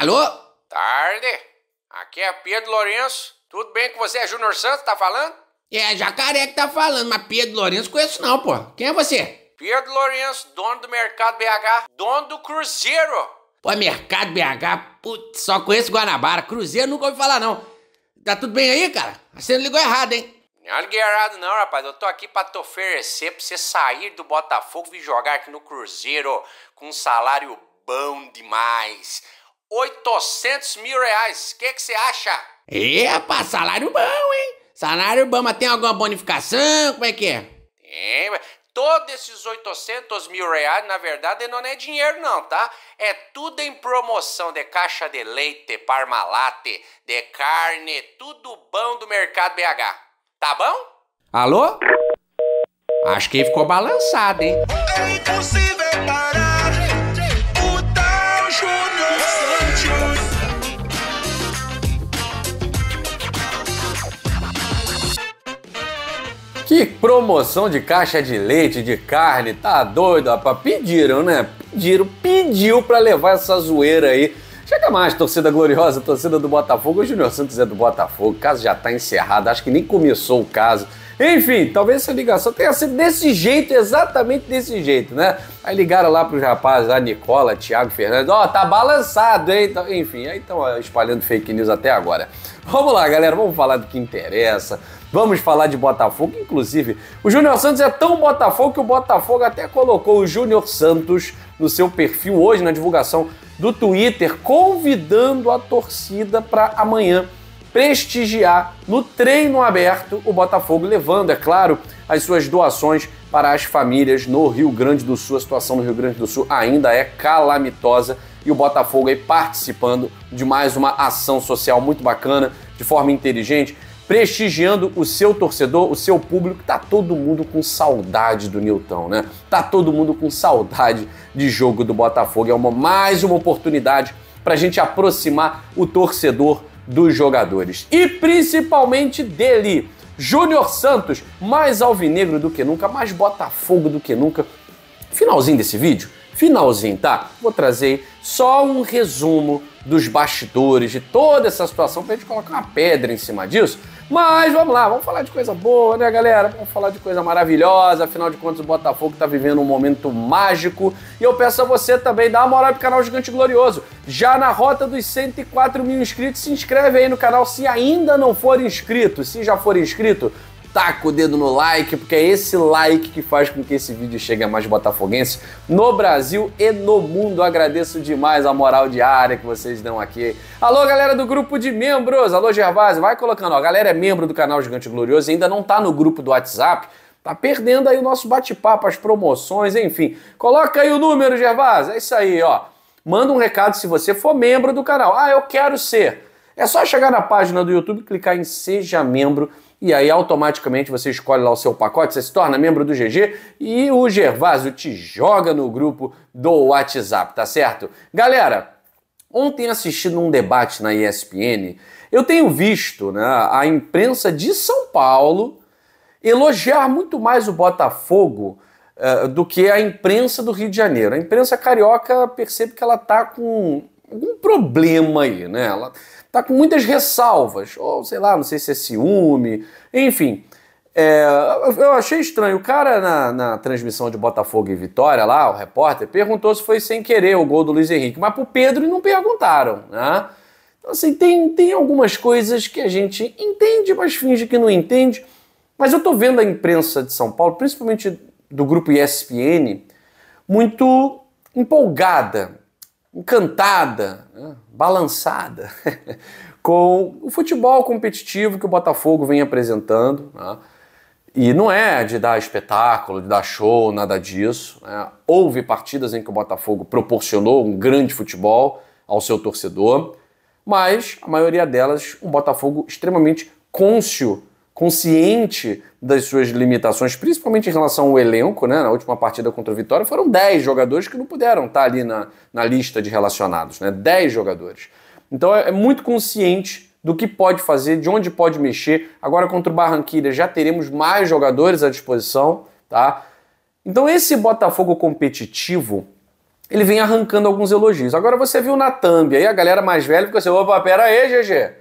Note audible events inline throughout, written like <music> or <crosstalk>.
Alô? Tarde. Aqui é Pedro Lourenço. Tudo bem que você é Júnior Santos, tá falando? É, jacaré que tá falando, mas Pedro Lourenço conheço não, pô. Quem é você? Pedro Lourenço, dono do Mercado BH, dono do Cruzeiro. Pô, Mercado BH, putz, só conheço Guanabara. Cruzeiro nunca ouvi falar, não. Tá tudo bem aí, cara? Você não ligou errado, hein? Não liguei errado não, rapaz. Eu tô aqui pra te oferecer pra você sair do Botafogo e vir jogar aqui no Cruzeiro com um salário bom demais. 800 mil reais. O que é você acha? Epa, salário bom, hein? Salário bom, mas tem alguma bonificação? Como é que é? Tem, mas todos esses 800 mil reais, na verdade, não é dinheiro não, tá? É tudo em promoção de caixa de leite, parmalate, de carne, tudo bom do mercado BH. Tá bom? Alô? Acho que ficou balançado, hein? É impossível parar. Que promoção de caixa de leite, de carne, tá doido, rapaz? Pediram, né? Pediram, pediu pra levar essa zoeira aí. Chega mais, torcida gloriosa, torcida do Botafogo. O Júnior Santos é do Botafogo, o caso já tá encerrado, acho que nem começou o caso. Enfim, talvez essa ligação tenha sido desse jeito, exatamente desse jeito, né? Aí ligaram lá pros rapazes, a Nicola, Thiago Fernandes, ó, oh, tá balançado, hein? Então, enfim, aí estão espalhando fake news até agora. Vamos lá, galera, vamos falar do que interessa. Vamos falar de Botafogo, inclusive. O Júnior Santos é tão Botafogo que o Botafogo até colocou o Júnior Santos no seu perfil hoje, na divulgação do Twitter, convidando a torcida para amanhã prestigiar no treino aberto o Botafogo, levando, é claro, as suas doações para as famílias no Rio Grande do Sul. A situação no Rio Grande do Sul ainda é calamitosa e o Botafogo aí participando de mais uma ação social muito bacana, de forma inteligente, prestigiando o seu torcedor, o seu público. Tá todo mundo com saudade do Nilton, né? Tá todo mundo com saudade de jogo do Botafogo. É uma, mais uma oportunidade para a gente aproximar o torcedor dos jogadores e principalmente dele. Júnior Santos, mais alvinegro do que nunca, mais Botafogo do que nunca. Finalzinho desse vídeo, finalzinho, tá? Vou trazer só um resumo dos bastidores de toda essa situação para a gente colocar uma pedra em cima disso, mas vamos lá, vamos falar de coisa boa, né, galera? Vamos falar de coisa maravilhosa. Afinal de contas, o Botafogo está vivendo um momento mágico. E eu peço a você também dá uma moral pro canal Gigante Glorioso. Já na rota dos 104 mil inscritos, se inscreve aí no canal se ainda não for inscrito. Se já for inscrito, taca o dedo no like, porque é esse like que faz com que esse vídeo chegue a mais botafoguenses no Brasil e no mundo. agradeço demais a moral diária que vocês dão aqui. Alô, galera do grupo de membros! Alô, Gervásio, vai colocando. Ó, a galera é membro do canal Gigante Glorioso e ainda não tá no grupo do WhatsApp. Tá perdendo aí o nosso bate-papo, as promoções, enfim. Coloca aí o número, Gervásio. É isso aí, ó. Manda um recado se você for membro do canal. Ah, eu quero ser. É só chegar na página do YouTube, clicar em Seja Membro e aí automaticamente você escolhe lá o seu pacote, você se torna membro do GG e o Gervásio te joga no grupo do WhatsApp, tá certo? Galera, ontem assistindo um debate na ESPN, eu tenho visto né, a imprensa de São Paulo elogiar muito mais o Botafogo uh, do que a imprensa do Rio de Janeiro. A imprensa carioca percebe que ela tá com algum problema aí, né? Ela tá com muitas ressalvas, ou sei lá, não sei se é ciúme, enfim. É, eu achei estranho. O cara na, na, transmissão de Botafogo e Vitória, lá, o repórter, perguntou se foi sem querer o gol do Luiz Henrique, mas pro Pedro não perguntaram, né? Então, assim, tem, tem algumas coisas que a gente entende, mas finge que não entende. Mas eu tô vendo a imprensa de São Paulo, principalmente do grupo ESPN, muito empolgada encantada, né, balançada <laughs> com o futebol competitivo que o Botafogo vem apresentando. Né? E não é de dar espetáculo, de dar show, nada disso. Né? Houve partidas em que o Botafogo proporcionou um grande futebol ao seu torcedor, mas a maioria delas um Botafogo extremamente côncio consciente das suas limitações, principalmente em relação ao elenco, né? Na última partida contra o Vitória, foram 10 jogadores que não puderam estar ali na, na lista de relacionados, né? 10 jogadores. Então é, é muito consciente do que pode fazer, de onde pode mexer. Agora contra o Barranquilla já teremos mais jogadores à disposição, tá? Então esse Botafogo competitivo, ele vem arrancando alguns elogios. Agora você viu na thumb, aí a galera mais velha ficou assim, opa, pera aí, GG.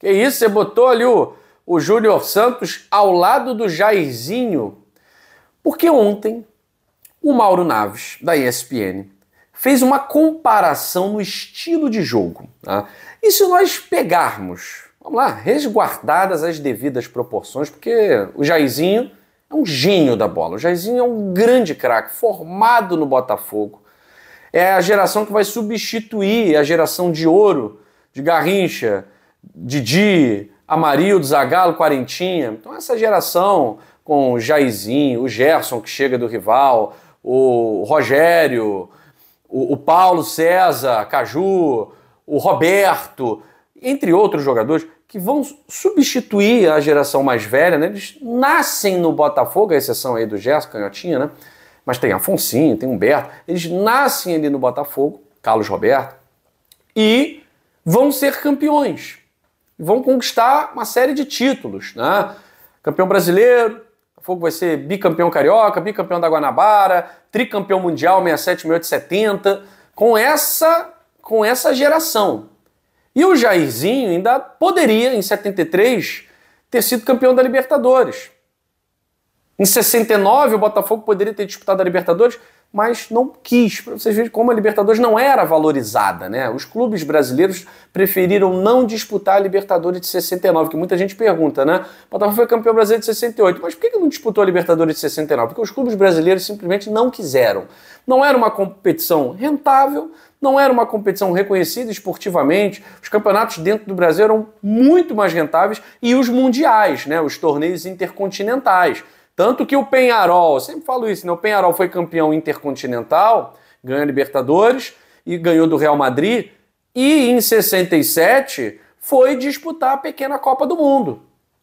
Que isso, você botou ali o o Júnior Santos ao lado do Jairzinho. Porque ontem o Mauro Naves, da ESPN, fez uma comparação no estilo de jogo. Tá? E se nós pegarmos, vamos lá, resguardadas as devidas proporções, porque o Jairzinho é um gênio da bola. O Jairzinho é um grande craque, formado no Botafogo. É a geração que vai substituir a geração de ouro de Garrincha, Didi, Amarildo, Zagallo, Quarentinha. Então essa geração com o Jairzinho, o Gerson que chega do rival, o Rogério, o, o Paulo César, Caju, o Roberto, entre outros jogadores que vão substituir a geração mais velha, né? Eles nascem no Botafogo, a exceção aí do Gerson Canhotinha, né? Mas tem Afonsinho, tem Humberto, eles nascem ali no Botafogo, Carlos Roberto, e vão ser campeões vão conquistar uma série de títulos. Né? Campeão brasileiro, o Fogo vai ser bicampeão carioca, bicampeão da Guanabara, tricampeão mundial 67, 6870, com essa, com essa geração. E o Jairzinho ainda poderia, em 73, ter sido campeão da Libertadores. Em 69, o Botafogo poderia ter disputado a Libertadores mas não quis. Para vocês verem como a Libertadores não era valorizada, né? Os clubes brasileiros preferiram não disputar a Libertadores de 69, que muita gente pergunta, né? O Botafogo foi campeão brasileiro de 68, mas por que não disputou a Libertadores de 69? Porque os clubes brasileiros simplesmente não quiseram. Não era uma competição rentável, não era uma competição reconhecida esportivamente, os campeonatos dentro do Brasil eram muito mais rentáveis e os mundiais, né? Os torneios intercontinentais. Tanto que o Penharol, eu sempre falo isso, né? o Penharol foi campeão intercontinental, ganhou a Libertadores e ganhou do Real Madrid. E em 67 foi disputar a pequena Copa do Mundo.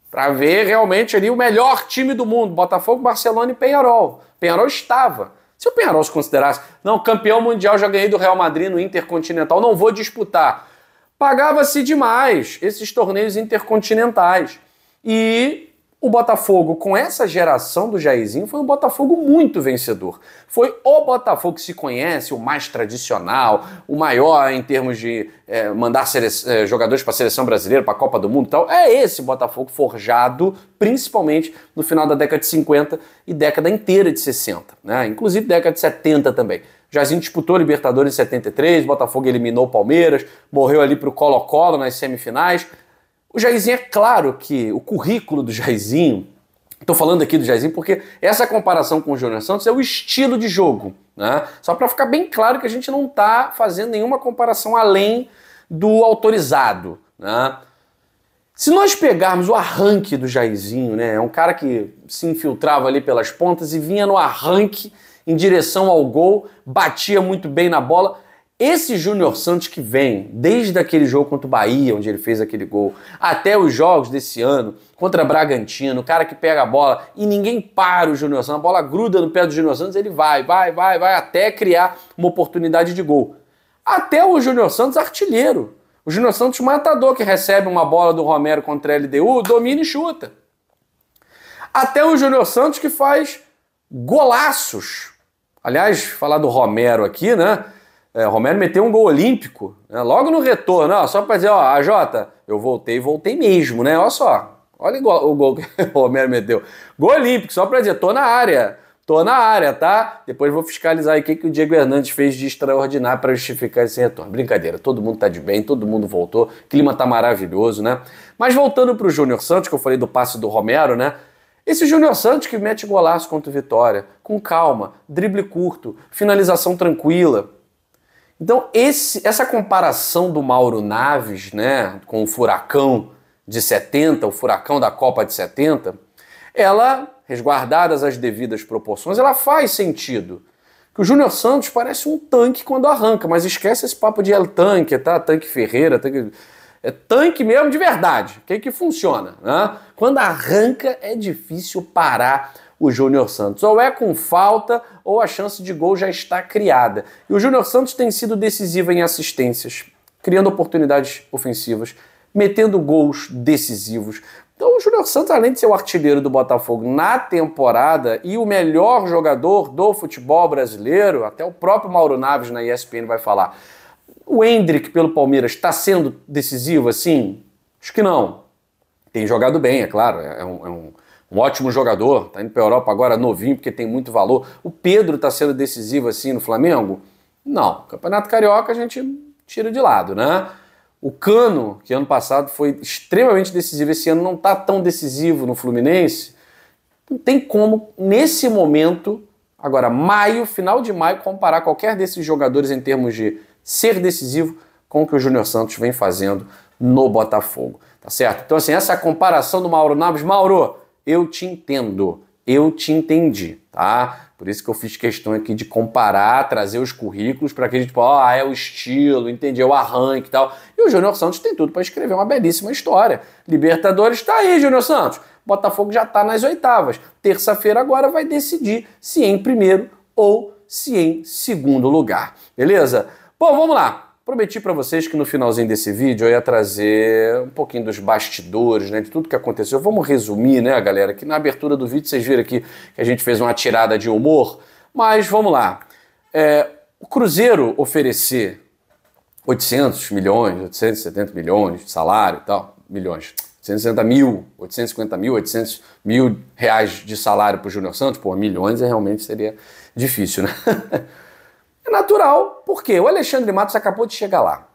Para ver realmente ali o melhor time do mundo: Botafogo, Barcelona e Penharol. Penharol estava. Se o Penharol se considerasse, não, campeão mundial, já ganhei do Real Madrid no Intercontinental, não vou disputar. Pagava-se demais esses torneios intercontinentais. E o Botafogo, com essa geração do Jairzinho, foi um Botafogo muito vencedor. Foi o Botafogo que se conhece, o mais tradicional, o maior em termos de é, mandar eh, jogadores para a seleção brasileira, para a Copa do Mundo e tal. É esse Botafogo forjado, principalmente no final da década de 50 e década inteira de 60, né? inclusive década de 70 também. Jairzinho disputou Libertadores em 73, Botafogo eliminou o Palmeiras, morreu ali para o Colo-Colo nas semifinais. O Jairzinho, é claro que o currículo do Jairzinho, estou falando aqui do Jairzinho porque essa comparação com o Júnior Santos é o estilo de jogo. Né? Só para ficar bem claro que a gente não está fazendo nenhuma comparação além do autorizado. Né? Se nós pegarmos o arranque do Jairzinho, né, é um cara que se infiltrava ali pelas pontas e vinha no arranque em direção ao gol, batia muito bem na bola. Esse Júnior Santos que vem, desde aquele jogo contra o Bahia, onde ele fez aquele gol, até os jogos desse ano, contra Bragantino, o cara que pega a bola e ninguém para o Júnior Santos, a bola gruda no pé do Júnior Santos, ele vai, vai, vai, vai, até criar uma oportunidade de gol. Até o Júnior Santos artilheiro. O Júnior Santos matador que recebe uma bola do Romero contra a LDU, domina e chuta. Até o Júnior Santos que faz golaços. Aliás, falar do Romero aqui, né? É, o Romero meteu um gol olímpico, né? logo no retorno, ó, só para dizer, ó, a Jota, eu voltei, voltei mesmo, né? Olha só, olha igual, o gol <laughs> que o Romero meteu. Gol olímpico, só para dizer, tô na área, tô na área, tá? Depois vou fiscalizar aí o que, que o Diego Hernandes fez de extraordinário para justificar esse retorno. Brincadeira, todo mundo tá de bem, todo mundo voltou, o clima tá maravilhoso, né? Mas voltando pro Júnior Santos, que eu falei do passe do Romero, né? Esse Júnior Santos que mete golaço contra o Vitória, com calma, drible curto, finalização tranquila, então, esse, essa comparação do Mauro Naves né, com o furacão de 70, o furacão da Copa de 70, ela, resguardadas as devidas proporções, ela faz sentido. Que o Júnior Santos parece um tanque quando arranca, mas esquece esse papo de El Tanque, tá? Tanque Ferreira, tanque... É tanque mesmo de verdade, que é que funciona, né? Quando arranca é difícil parar o Júnior Santos. Ou é com falta, ou a chance de gol já está criada. E o Júnior Santos tem sido decisivo em assistências, criando oportunidades ofensivas, metendo gols decisivos. Então o Júnior Santos, além de ser o artilheiro do Botafogo na temporada e o melhor jogador do futebol brasileiro, até o próprio Mauro Naves na ESPN vai falar. O Hendrick pelo Palmeiras está sendo decisivo assim? Acho que não. Tem jogado bem, é claro. É, é um, é um, um ótimo jogador, tá indo para a Europa agora novinho porque tem muito valor. O Pedro está sendo decisivo assim no Flamengo? Não. Campeonato Carioca a gente tira de lado, né? O Cano, que ano passado foi extremamente decisivo, esse ano não está tão decisivo no Fluminense. Não tem como, nesse momento, agora maio, final de maio, comparar qualquer desses jogadores em termos de ser decisivo com o que o Júnior Santos vem fazendo no Botafogo. Tá certo? Então, assim, essa é a comparação do Mauro Naves. Mauro, eu te entendo, eu te entendi, tá? Por isso que eu fiz questão aqui de comparar, trazer os currículos para que a gente tipo, ah, é o estilo, entendi, é o arranque e tal. E o Júnior Santos tem tudo para escrever uma belíssima história. Libertadores está aí, Júnior Santos. Botafogo já está nas oitavas. Terça-feira agora vai decidir se é em primeiro ou se é em segundo lugar. Beleza? Bom, vamos lá. Prometi para vocês que no finalzinho desse vídeo eu ia trazer um pouquinho dos bastidores, né, de tudo que aconteceu. Vamos resumir, né, galera, que na abertura do vídeo vocês viram aqui que a gente fez uma tirada de humor, mas vamos lá. É, o Cruzeiro oferecer 800 milhões, 870 milhões de salário e tal, milhões, 860 mil, 850 mil, 800 mil reais de salário para o Júnior Santos, por milhões, é, realmente seria difícil, né? <laughs> natural, porque o Alexandre Matos acabou de chegar lá.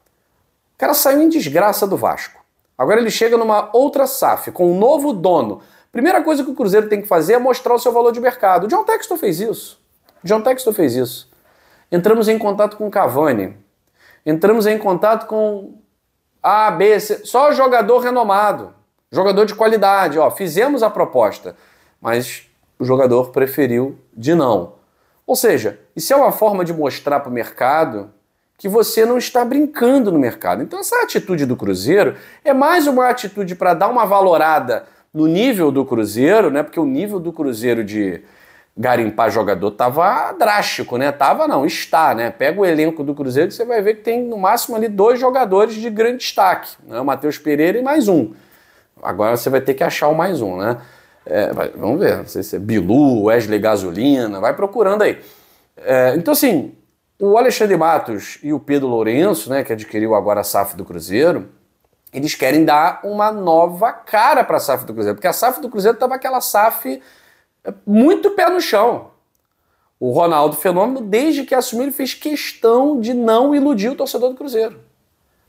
O cara saiu em desgraça do Vasco. Agora ele chega numa outra SAF, com um novo dono. Primeira coisa que o Cruzeiro tem que fazer é mostrar o seu valor de mercado. O John Texton fez isso. O John Texton fez isso. Entramos em contato com o Cavani. Entramos em contato com A, B, C. Só jogador renomado. Jogador de qualidade. Ó, fizemos a proposta. Mas o jogador preferiu de não. Ou seja, isso é uma forma de mostrar para o mercado que você não está brincando no mercado. Então, essa atitude do Cruzeiro é mais uma atitude para dar uma valorada no nível do Cruzeiro, né? Porque o nível do Cruzeiro de garimpar jogador tava drástico, né? Tava não, está, né? Pega o elenco do Cruzeiro e você vai ver que tem no máximo ali dois jogadores de grande destaque, né? O Matheus Pereira e mais um. Agora você vai ter que achar o mais um, né? É, vai, vamos ver, não sei se é Bilu, Wesley Gasolina, vai procurando aí. É, então, assim, o Alexandre Matos e o Pedro Lourenço, né, que adquiriu agora a SAF do Cruzeiro, eles querem dar uma nova cara para a SAF do Cruzeiro, porque a SAF do Cruzeiro estava aquela SAF é, muito pé no chão. O Ronaldo Fenômeno, desde que assumiu, ele fez questão de não iludir o torcedor do Cruzeiro.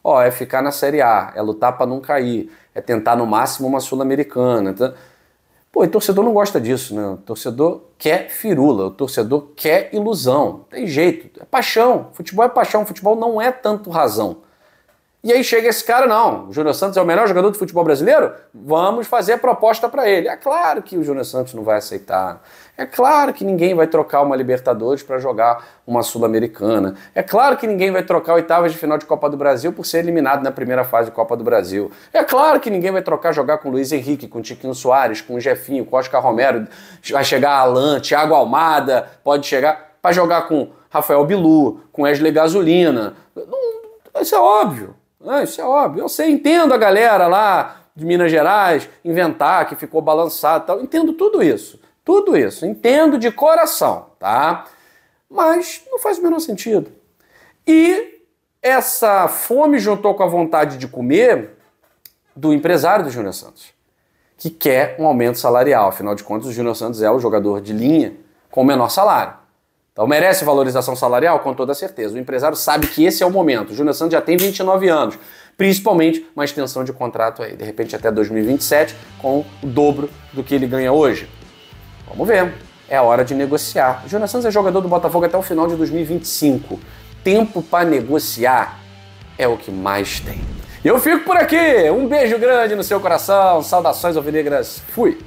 Ó, é ficar na Série A, é lutar para não cair, é tentar no máximo uma Sul-Americana. Então... Pô, e torcedor não gosta disso, né? O torcedor quer firula, o torcedor quer ilusão. tem jeito, é paixão. Futebol é paixão, futebol não é tanto razão. E aí chega esse cara, não, o Júnior Santos é o melhor jogador de futebol brasileiro, vamos fazer a proposta para ele. É claro que o Júnior Santos não vai aceitar. É claro que ninguém vai trocar uma Libertadores para jogar uma Sul-Americana. É claro que ninguém vai trocar oitavas de final de Copa do Brasil por ser eliminado na primeira fase de Copa do Brasil. É claro que ninguém vai trocar jogar com Luiz Henrique, com Tiquinho Soares, com Jefinho, com Oscar Romero. Vai chegar Alan, Thiago Almada, pode chegar para jogar com Rafael Bilu, com Wesley Gasolina. Não, isso é óbvio. Ah, isso é óbvio. Eu sei, entendo a galera lá de Minas Gerais inventar que ficou balançado tal. Entendo tudo isso. Tudo isso. Entendo de coração, tá? Mas não faz o menor sentido. E essa fome juntou com a vontade de comer do empresário do Júnior Santos, que quer um aumento salarial. Afinal de contas, o Júnior Santos é o jogador de linha com o menor salário. Então merece valorização salarial? Com toda certeza. O empresário sabe que esse é o momento. O Júnior Santos já tem 29 anos, principalmente uma extensão de contrato aí, de repente até 2027, com o dobro do que ele ganha hoje. Vamos ver. É a hora de negociar. O Júnior Santos é jogador do Botafogo até o final de 2025. Tempo para negociar é o que mais tem. Eu fico por aqui. Um beijo grande no seu coração. Saudações alvinegras. Fui.